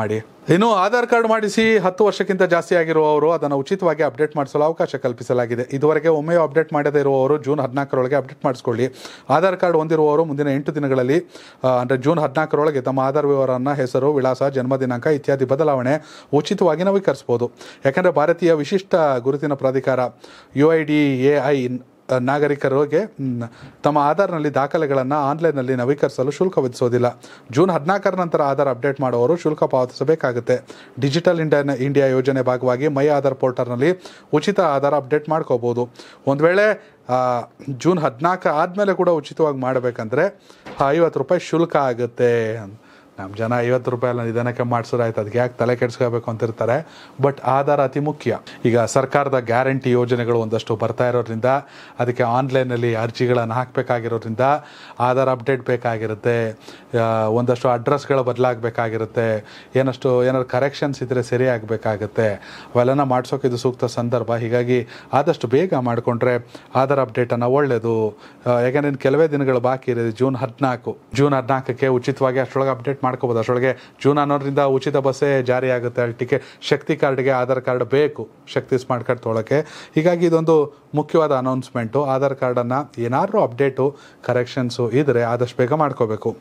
ಮಾಡಿ ಇನ್ನು ಆಧಾರ್ ಕಾರ್ಡ್ ಮಾಡಿಸಿ ಹತ್ತು ವರ್ಷಕ್ಕಿಂತ ಜಾಸ್ತಿ ಆಗಿರುವವರು ಅದನ್ನು ಉಚಿತವಾಗಿ ಅಪ್ಡೇಟ್ ಮಾಡಿಸಲು ಅವಕಾಶ ಕಲ್ಪಿಸಲಾಗಿದೆ ಇದುವರೆಗೆ ಒಮ್ಮೆಯೂ ಅಪ್ಡೇಟ್ ಮಾಡದೇ ಇರುವವರು ಜೂನ್ ಹದಿನಾಲ್ಕರೊಳಗೆ ಅಪ್ಡೇಟ್ ಮಾಡಿಸ್ಕೊಳ್ಳಿ ಆಧಾರ್ ಕಾರ್ಡ್ ಹೊಂದಿರುವವರು ಮುಂದಿನ ಎಂಟು ದಿನಗಳಲ್ಲಿ ಅಂದರೆ ಜೂನ್ ಹದಿನಾಲ್ಕರೊಳಗೆ ತಮ್ಮ ಆಧಾರ್ ವಿವರವನ್ನು ಹೆಸರು ವಿಳಾಸ ಜನ್ಮ ದಿನಾಂಕ ಇತ್ಯಾದಿ ಬದಲಾವಣೆ ಉಚಿತವಾಗಿ ನವೀಕರಿಸಬಹುದು ಯಾಕೆಂದರೆ ಭಾರತೀಯ ವಿಶಿಷ್ಟ ಗುರುತಿನ ಪ್ರಾಧಿಕಾರ U I D A I ನಾಗರಿಕರಿಗೆ ತಮ್ಮ ಆಧಾರ್ನಲ್ಲಿ ದಾಖಲೆಗಳನ್ನು ಆನ್ಲೈನ್ನಲ್ಲಿ ನವೀಕರಿಸಲು ಶುಲ್ಕ ವಿಧಿಸೋದಿಲ್ಲ ಜೂನ್ ಹದಿನಾಲ್ಕರ ನಂತರ ಆಧಾರ್ ಅಪ್ಡೇಟ್ ಮಾಡುವವರು ಶುಲ್ಕ ಪಾವತಿಸಬೇಕಾಗುತ್ತೆ ಡಿಜಿಟಲ್ ಇಂಡಿಯಾ ಇಂಡಿಯಾ ಯೋಜನೆ ಭಾಗವಾಗಿ ಮೈ ಆಧಾರ್ ಪೋರ್ಟಲ್ನಲ್ಲಿ ಉಚಿತ ಆಧಾರ್ ಅಪ್ಡೇಟ್ ಮಾಡ್ಕೋಬೋದು ಒಂದು ವೇಳೆ ಜೂನ್ ಹದಿನಾಲ್ಕು ಆದಮೇಲೆ ಕೂಡ ಉಚಿತವಾಗಿ ಮಾಡಬೇಕಂದ್ರೆ ಐವತ್ತು ರೂಪಾಯಿ ಶುಲ್ಕ ಆಗುತ್ತೆ ನಮ್ಮ ಜನ ಐವತ್ತು ರೂಪಾಯಿ ನಿಧಾನಕ್ಕೆ ಮಾಡಿಸಿದ್ರೆ ಆಯ್ತು ಅದಕ್ಕೆ ಯಾಕೆ ತಲೆ ಕೆಡಿಸ್ಕೋಬೇಕು ಅಂತಿರ್ತಾರೆ ಬಟ್ ಆಧಾರ್ ಅತಿ ಮುಖ್ಯ ಈಗ ಸರ್ಕಾರದ ಗ್ಯಾರಂಟಿ ಯೋಜನೆಗಳು ಒಂದಷ್ಟು ಬರ್ತಾ ಇರೋದ್ರಿಂದ ಅದಕ್ಕೆ ಆನ್ಲೈನಲ್ಲಿ ಅರ್ಜಿಗಳನ್ನು ಹಾಕಬೇಕಾಗಿರೋದ್ರಿಂದ ಆಧಾರ್ ಅಪ್ಡೇಟ್ ಬೇಕಾಗಿರುತ್ತೆ ಒಂದಷ್ಟು ಅಡ್ರೆಸ್ಗಳು ಬದಲಾಗಬೇಕಾಗಿರುತ್ತೆ ಏನಷ್ಟು ಏನಾದ್ರು ಕರೆಕ್ಷನ್ಸ್ ಇದ್ದರೆ ಸರಿ ಆಗಬೇಕಾಗುತ್ತೆ ಅವೆಲ್ಲನ ಮಾಡಿಸೋಕೆ ಇದು ಸೂಕ್ತ ಸಂದರ್ಭ ಹೀಗಾಗಿ ಆದಷ್ಟು ಬೇಗ ಮಾಡಿಕೊಂಡ್ರೆ ಆಧಾರ್ ಅಪ್ಡೇಟನ್ನು ಒಳ್ಳೆಯದು ಯಾಕೆಂದ್ರೆ ಕೆಲವೇ ದಿನಗಳು ಬಾಕಿ ಇದೆ ಜೂನ್ ಹದಿನಾಲ್ಕು ಜೂನ್ ಹದಿನಾಲ್ಕಕ್ಕೆ ಉಚಿತವಾಗಿ ಅಷ್ಟೊಳಗೆ ಅಪ್ಡೇಟ್ ಮಾಡ್ಕೋಬೋದು ಅಷ್ಟೊಳಗೆ ಜೂನ್ ಹನ್ನೊಂದರಿಂದ ಉಚಿತ ಬಸ್ಸೇ ಜಾರಿ ಆಗುತ್ತೆ ಅಲ್ಲಿ ಟಿಕೆಟ್ ಶಕ್ತಿ ಕಾರ್ಡ್ಗೆ ಆಧಾರ್ ಕಾರ್ಡ್ ಬೇಕು ಶಕ್ತಿ ಸ್ಮಾರ್ಟ್ ಕಾರ್ಡ್ ತೊಗೊಳಕ್ಕೆ ಹೀಗಾಗಿ ಇದೊಂದು ಮುಖ್ಯವಾದ ಅನೌನ್ಸ್ಮೆಂಟು ಆಧಾರ್ ಕಾರ್ಡನ್ನು ಏನಾದರೂ ಅಪ್ಡೇಟು ಕರೆಕ್ಷನ್ಸು ಇದ್ದರೆ ಆದಷ್ಟು ಬೇಗ ಮಾಡ್ಕೋಬೇಕು